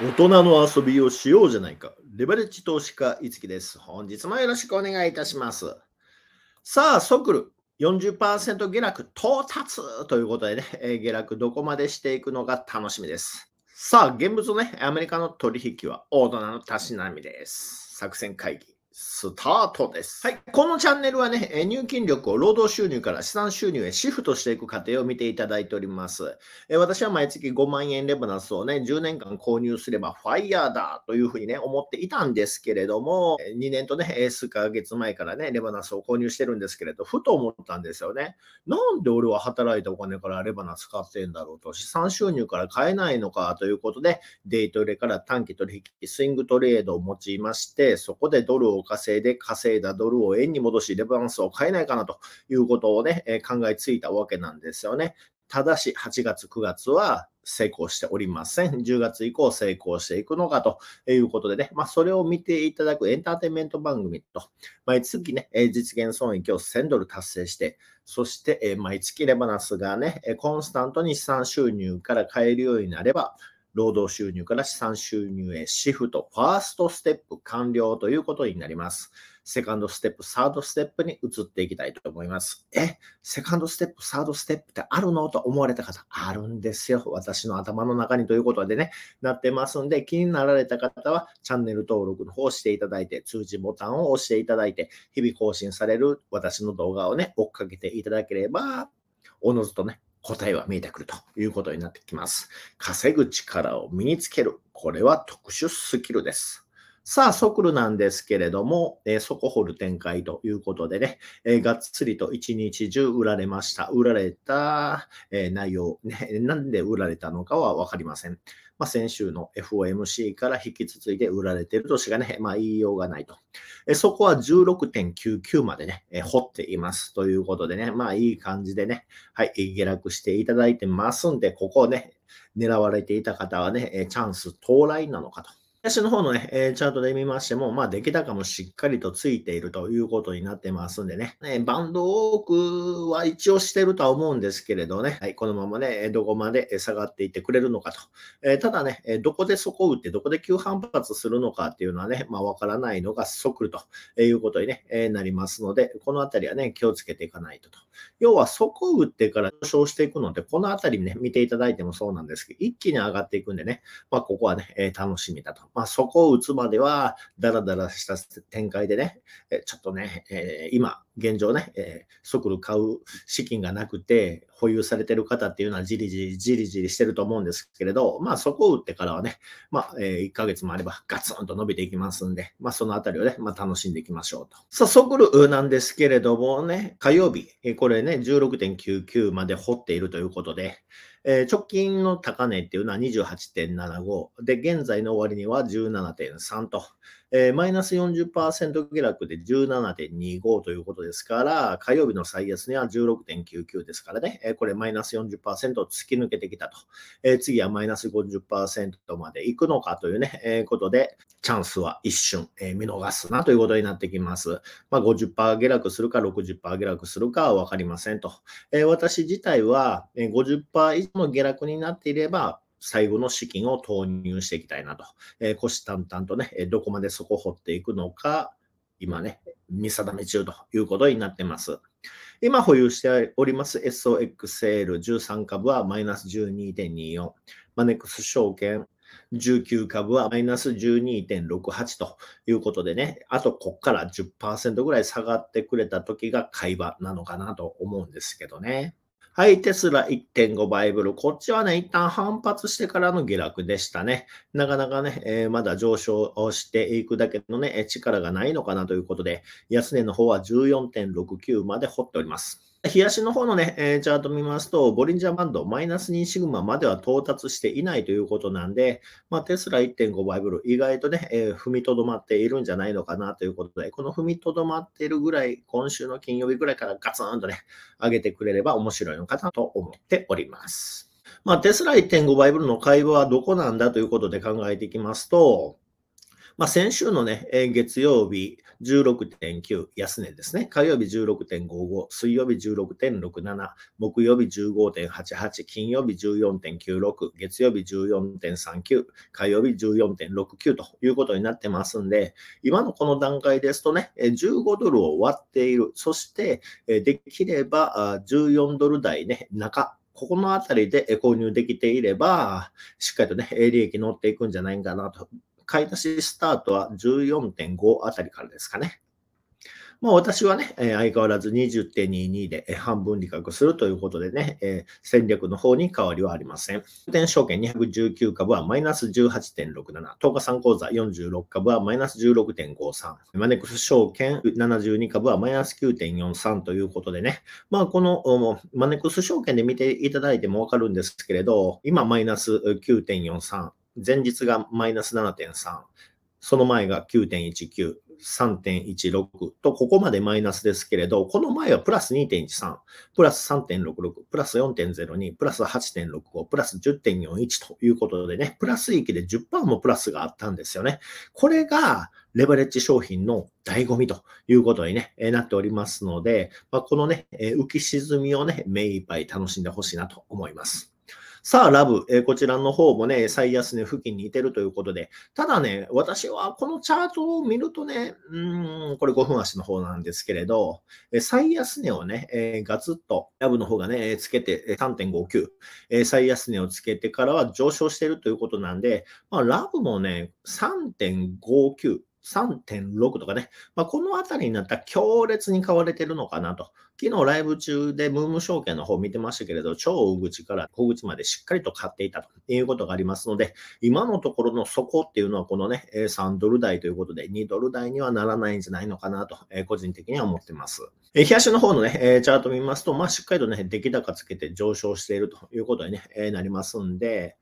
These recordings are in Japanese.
大人の遊びをしようじゃないか。レバレッジ投資家、いつきです。本日もよろしくお願いいたします。さあ、ソクル40%下落到達ということでね、え下落どこまでしていくのか楽しみです。さあ、現物のね、アメリカの取引は大人のたしなみです。作戦会議。スタートです。はい。このチャンネルはね、入金力を労働収入から資産収入へシフトしていく過程を見ていただいております。え私は毎月5万円レバナスをね、10年間購入すればファイヤーだというふうにね、思っていたんですけれども、2年とね、数ヶ月前からね、レバナスを購入してるんですけれど、ふと思ったんですよね。なんで俺は働いたお金からレバナス買ってんだろうと、資産収入から買えないのかということで、デイトレから短期取引、スイングトレードを用いまして、そこでドルを稼いで稼いだドルを円に戻し、レバランスを変えないかなということをね、え考えついたわけなんですよね。ただし、8月、9月は成功しておりません。10月以降成功していくのかということでね、まあ、それを見ていただくエンターテインメント番組と、毎月ね、実現損益を1000ドル達成して、そして毎月レバナスがね、コンスタントに資産収入から買えるようになれば、労働収入から資産収入へシフト、ファーストステップ完了ということになります。セカンドステップ、サードステップに移っていきたいと思います。え、セカンドステップ、サードステップってあるのと思われた方、あるんですよ。私の頭の中にということでね、なってますんで、気になられた方はチャンネル登録の方をしていただいて、通知ボタンを押していただいて、日々更新される私の動画をね、追っかけていただければ、おのずとね、答えは見えてくるということになってきます。稼ぐ力を身につける。これは特殊スキルです。さあ、ソクルなんですけれども、えー、そこ掘る展開ということでね、えー、がっつりと一日中売られました。売られた、えー、内容、ね、なんで売られたのかはわかりません。まあ、先週の FOMC から引き続いて売られている年がね、まあ、言いようがないと。えそこは16.99までね、え掘っていますということでね、まあいい感じでね、はい、下落していただいてますんで、ここをね、狙われていた方はね、チャンス到来なのかと。私の方のね、えー、チャートで見ましても、まあ、出来高もしっかりとついているということになってますんでね、ねバンド多くは一応してるとは思うんですけれどね、はい、このままね、どこまで下がっていってくれるのかと。えー、ただね、どこで底打って、どこで急反発するのかっていうのはね、まあ、わからないのが即ということに、ねえなりますので、このあたりはね、気をつけていかないとと。要は、底打ってから上昇していくので、このあたりね、見ていただいてもそうなんですけど、一気に上がっていくんでね、まあ、ここはね、楽しみだと。まあ、そこを打つまでは、だらだらした展開でね、ちょっとね、えー、今、現状ね、えー、ソクル買う資金がなくて、保有されてる方っていうのはじりじりじりじりしてると思うんですけれど、まあそこを打ってからはね、まあ、え1ヶ月もあればガツンと伸びていきますんで、まあそのあたりをね、まあ楽しんでいきましょうと。さあ、ソクルなんですけれどもね、火曜日、これね、16.99まで掘っているということで、えー、直近の高値っていうのは28.75で、現在の終わりには17.3と。えー、マイナス40%下落で17.25ということですから、火曜日の最安値は16.99ですからね、えー、これマイナス40%突き抜けてきたと、えー、次はマイナス50%までいくのかというね、えことで、チャンスは一瞬、え見逃すなということになってきます。まあ、50%下落するか60%下落するかは分かりませんと。え私自体は50%以上の下落になっていれば、最後の資金を投入していきたいなと、えー、虎視眈々とね、どこまでそこを掘っていくのか、今ね、見定め中ということになってます。今保有しております SOXL13 株はマイナス12.24、マネックス証券19株はマイナス12.68ということでね、あとこっから10%ぐらい下がってくれた時が買い場なのかなと思うんですけどね。はい、テスラ1.5倍ブル。こっちはね、一旦反発してからの下落でしたね。なかなかね、えー、まだ上昇していくだけのね、力がないのかなということで、安値の方は14.69まで掘っております。冷やしの方のね、えー、チャート見ますと、ボリンジャーバンド、マイナス2シグマまでは到達していないということなんで、まあ、テスラ1.5倍ブルー、意外とね、えー、踏みとどまっているんじゃないのかなということで、この踏みとどまっているぐらい、今週の金曜日ぐらいからガツンとね、上げてくれれば面白いのかなと思っております。まあ、テスラ1.5倍ブルーの会話はどこなんだということで考えていきますと、まあ、先週のね、月曜日16.9安値ですね。火曜日16.55、水曜日16.67、木曜日15.88、金曜日14.96、月曜日14.39、火曜日14.69ということになってますんで、今のこの段階ですとね、15ドルを割っている。そして、できれば14ドル台ね、中ここのあたりで購入できていれば、しっかりとね、利益乗っていくんじゃないかなと買い出しスタートは14.5あたりからですかね。まあ私はね、相変わらず20.22で半分利確するということでね、戦略の方に変わりはありません。点証券219株はマイナス18.67、東日産口座46株はマイナス16.53、マネックス証券72株はマイナス9.43ということでね、まあこのマネックス証券で見ていただいてもわかるんですけれど、今マイナス9.43、前日がマイナス7.3、その前が9.19、3.16と、ここまでマイナスですけれど、この前はプラス2.13、プラス3.66、プラス4.02、プラス8.65、プラス10.41ということでね、プラス域で10%もプラスがあったんですよね。これが、レバレッジ商品の醍醐味ということに、ね、なっておりますので、まあ、このね、浮き沈みをね、目いっぱい楽しんでほしいなと思います。さあ、ラブ、えこちらの方もね、最安値付近にいてるということで、ただね、私はこのチャートを見るとね、うん、これ5分足の方なんですけれど、え最安値をね、えガツッと、ラブの方がね、つけて3.59、え最安値をつけてからは上昇してるということなんで、まあ、ラブもね、3.59、3.6とかね、まあ、このあたりになったら強烈に買われてるのかなと。昨日ライブ中でムーム証券の方見てましたけれど、超大口から小口までしっかりと買っていたということがありますので、今のところの底っていうのはこのね、3ドル台ということで、2ドル台にはならないんじゃないのかなと、個人的には思ってます。冷やしの方のね、チャート見ますと、まあ、しっかりとね、出来高つけて上昇しているということに、なりますんで、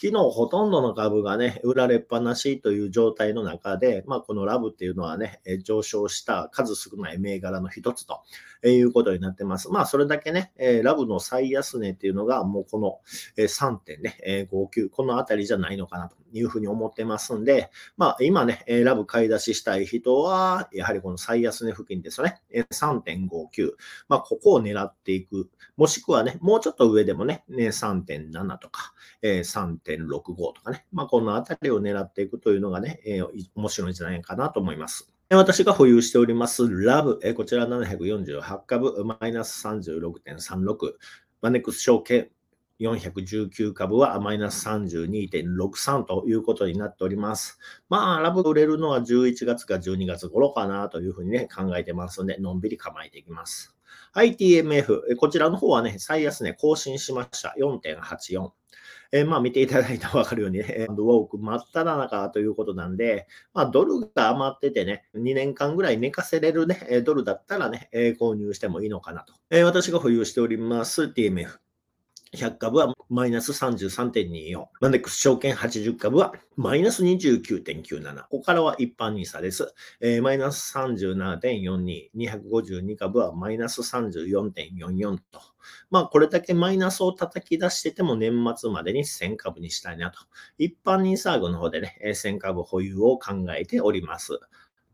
昨日ほとんどの株がね、売られっぱなしという状態の中で、まあ、このラブっていうのはね、上昇した数少ない銘柄の一つということになってます。まあ、それだけね、えラブの最安値っていうのが、もうこの3.59、このあたりじゃないのかなというふうに思ってますんで、まあ、今ね、ラブ買い出ししたい人は、やはりこの最安値付近ですよね、3.59、まあ、ここを狙っていく、もしくはね、もうちょっと上でもね、3.7とか、3.65とかね、まあ、このあたりを狙っていくというのがね、面白いんじゃないかなと思います。私が保有しておりますラブ、えこちら748株、マイナス36.36、マネックス証券419株はマイナス32.63ということになっております。まあ、ラブ売れるのは11月か12月頃かなというふうにね、考えてますので、のんびり構えていきます。i TMF。こちらの方はね、最安値、更新しました。4.84。えー、まあ見ていただいたら分かるようにね、ウォーク真っただ中ということなんで、まあドルが余っててね、2年間ぐらい寝かせれるね、ドルだったらね、購入してもいいのかなと。えー、私が保有しております TMF。100株はマイナス33.24。マネックス証券80株はマイナス29.97。ここからは一般に差です。えー、マイナス37.42。252株はマイナス34.44と。まあ、これだけマイナスを叩き出してても年末までに1000株にしたいなと。一般に i 後の方でね、1000株保有を考えております。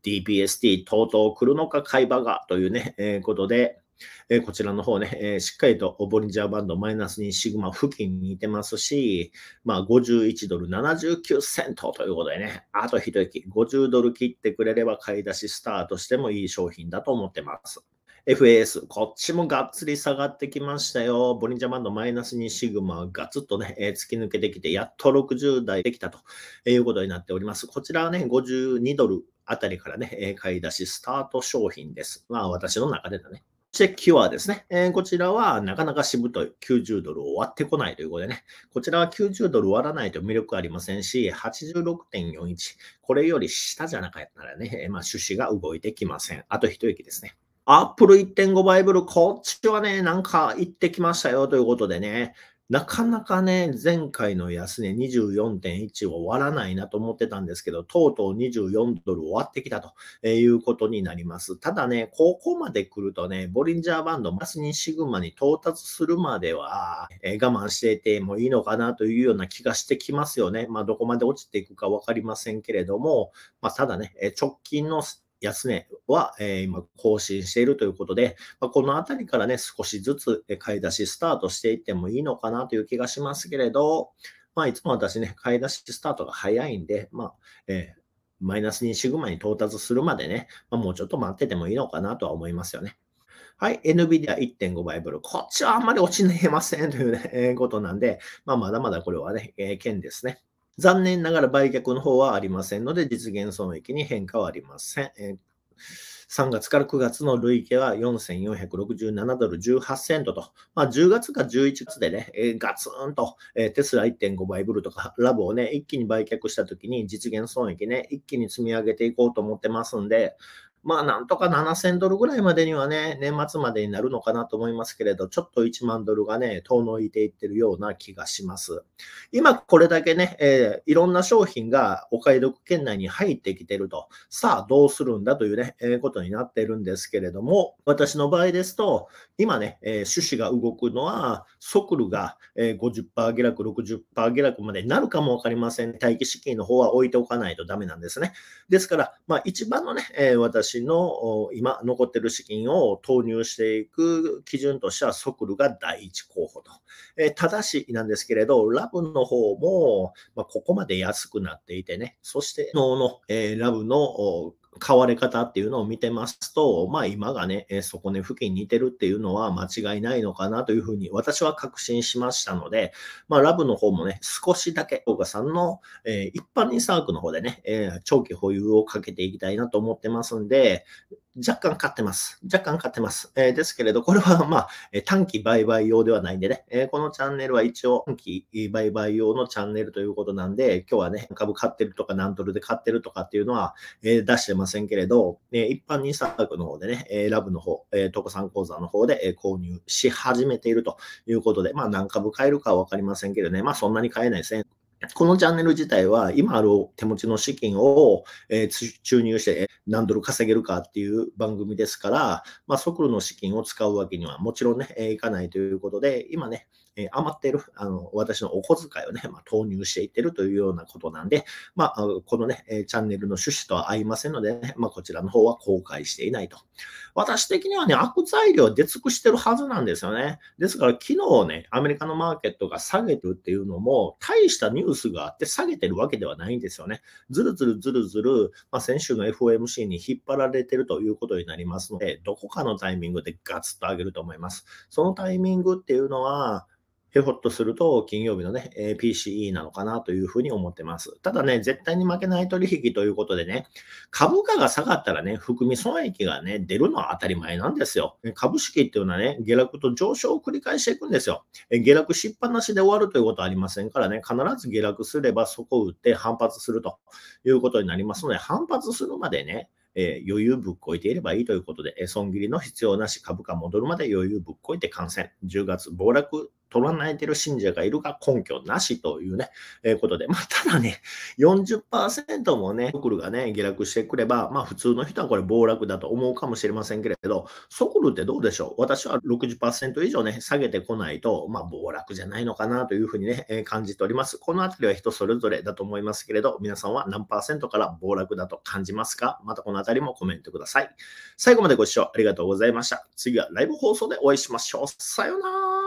DPST、とうとう来るのか、買い場がというね、えー、ことで、えこちらの方ね、えしっかりとボリンジャーバンドマイナス2シグマ付近にいてますし、まあ、51ドル79セントということでね、あと一息、50ドル切ってくれれば買い出しスタートしてもいい商品だと思ってます。FAS、こっちもがっつり下がってきましたよ。ボリンジャーバンドマイナス2シグマガツッとね、えー、突き抜けてきて、やっと60台できたということになっております。こちらはね、52ドルあたりからね、買い出しスタート商品です。まあ私の中でだね。チェキュアですね、えー、こちらはなかなかしぶとい。90ドルを割ってこないということでね。こちらは90ドル割らないと魅力ありませんし、86.41。これより下じゃなかったらね、まあ、種が動いてきません。あと一息ですね。アップル1.5倍ブル、こっちはね、なんか行ってきましたよということでね、なかなかね、前回の安値24.1を割らないなと思ってたんですけど、とうとう24ドル終わってきたということになります。ただね、ここまで来るとね、ボリンジャーバンド、マスニーシグマに到達するまでは、えー、我慢していてもいいのかなというような気がしてきますよね。まあ、どこまで落ちていくかわかりませんけれども、まあ、ただね、直近の安値は、え今更新しているということで、まこのあたりからね、少しずつ買い出しスタートしていってもいいのかなという気がしますけれど、まあ、いつも私ね、買い出しスタートが早いんで、まあ、えー、マイナス2シグマに到達するまでね、まあ、もうちょっと待っててもいいのかなとは思いますよね。はい、NVIDIA1.5 倍ブル。こっちはあんまり落ちねえませんという、ね、えことなんで、まあ、まだまだこれはね、えー、剣ですね。残念ながら売却の方はありませんので、実現損益に変化はありません。え3月から9月の累計は4467ドル18セントと、まあ、10月か11月でね、えー、ガツンと、えー、テスラ1.5倍ブルとかラボをね、一気に売却したときに実現損益ね、一気に積み上げていこうと思ってますんで、まあなんとか7000ドルぐらいまでにはね、年末までになるのかなと思いますけれど、ちょっと1万ドルがね、遠のいていってるような気がします。今これだけね、えー、いろんな商品がお買い得圏内に入ってきてると、さあどうするんだというね、えー、ことになってるんですけれども、私の場合ですと、今ね、えー、種子が動くのは、ソクルが、え50%下落、60%下落までなるかもわかりません。待機資金の方は置いておかないとダメなんですね。ですから、まあ一番のね、え私私の今残ってる資金を投入していく基準としてはソクルが第一候補と。えただしなんですけれど、ラブの方も、まここまで安くなっていてね、そして、脳の、えラブの買われ方っていうのを見てますと、まあ今がね、え底根付近に似てるっていうのは間違いないのかなというふうに私は確信しましたので、まあラブの方もね、少しだけ岡さんの、えー、一般にサークの方でね、えー、長期保有をかけていきたいなと思ってますんで、若干買ってます。若干買ってます。えー、ですけれど、これはまあ、え短期売買用ではないんでね、えー、このチャンネルは一応短期売買用のチャンネルということなんで、今日はね、株買ってるとか何ドルで買ってるとかっていうのは、えー、出してませんけれど、え一般にサークの方でね、えラブの方、えー、トコ講座の方で、え購入し始めているということで、まあ何株買えるかはわかりませんけどね、まあそんなに買えないですね。このチャンネル自体は今ある手持ちの資金を、えー、注入して何ドル稼げるかっていう番組ですから、まあ、ソの資金を使うわけにはもちろんね、いかないということで、今ね、え余ってる、あの、私のお小遣いをね、まあ、投入していってるというようなことなんで、まあ、このね、チャンネルの趣旨とは合いませんので、ね、まあ、こちらの方は公開していないと。私的にはね、悪材料出尽くしてるはずなんですよね。ですから、昨日ね、アメリカのマーケットが下げてるっていうのも、大したニュースがあって下げてるわけではないんですよね。ずるずるずるずる、まあ、先週の FOMC に引っ張られてるということになりますので、どこかのタイミングでガツッと上げると思います。そのタイミングっていうのは、ひょっとすると金曜日のね、え PCE なのかなというふうに思ってます。ただね、絶対に負けない取引ということでね、株価が下がったらね、含み損益がね、出るのは当たり前なんですよ。株式っていうのはね、下落と上昇を繰り返していくんですよ。え下落しっぱなしで終わるということはありませんからね、必ず下落すればそこを打って反発するということになりますので、反発するまでね、えー、余裕ぶっこいていればいいということで、え損切りの必要なし、株価戻るまで余裕ぶっこいて感染。10月暴落捉いてる信者がいるが根拠なしというね、えー、ことで。まあ、ただね、40%もね、ソクルがね、下落してくれば、まあ、普通の人はこれ暴落だと思うかもしれませんけれど、ソクルってどうでしょう私は60%以上ね、下げてこないと、まあ、暴落じゃないのかなというふうにね、えー、感じております。このあたりは人それぞれだと思いますけれど、皆さんは何パーセントから暴落だと感じますかまたこのあたりもコメントください。最後までご視聴ありがとうございました。次はライブ放送でお会いしましょう。さようなら。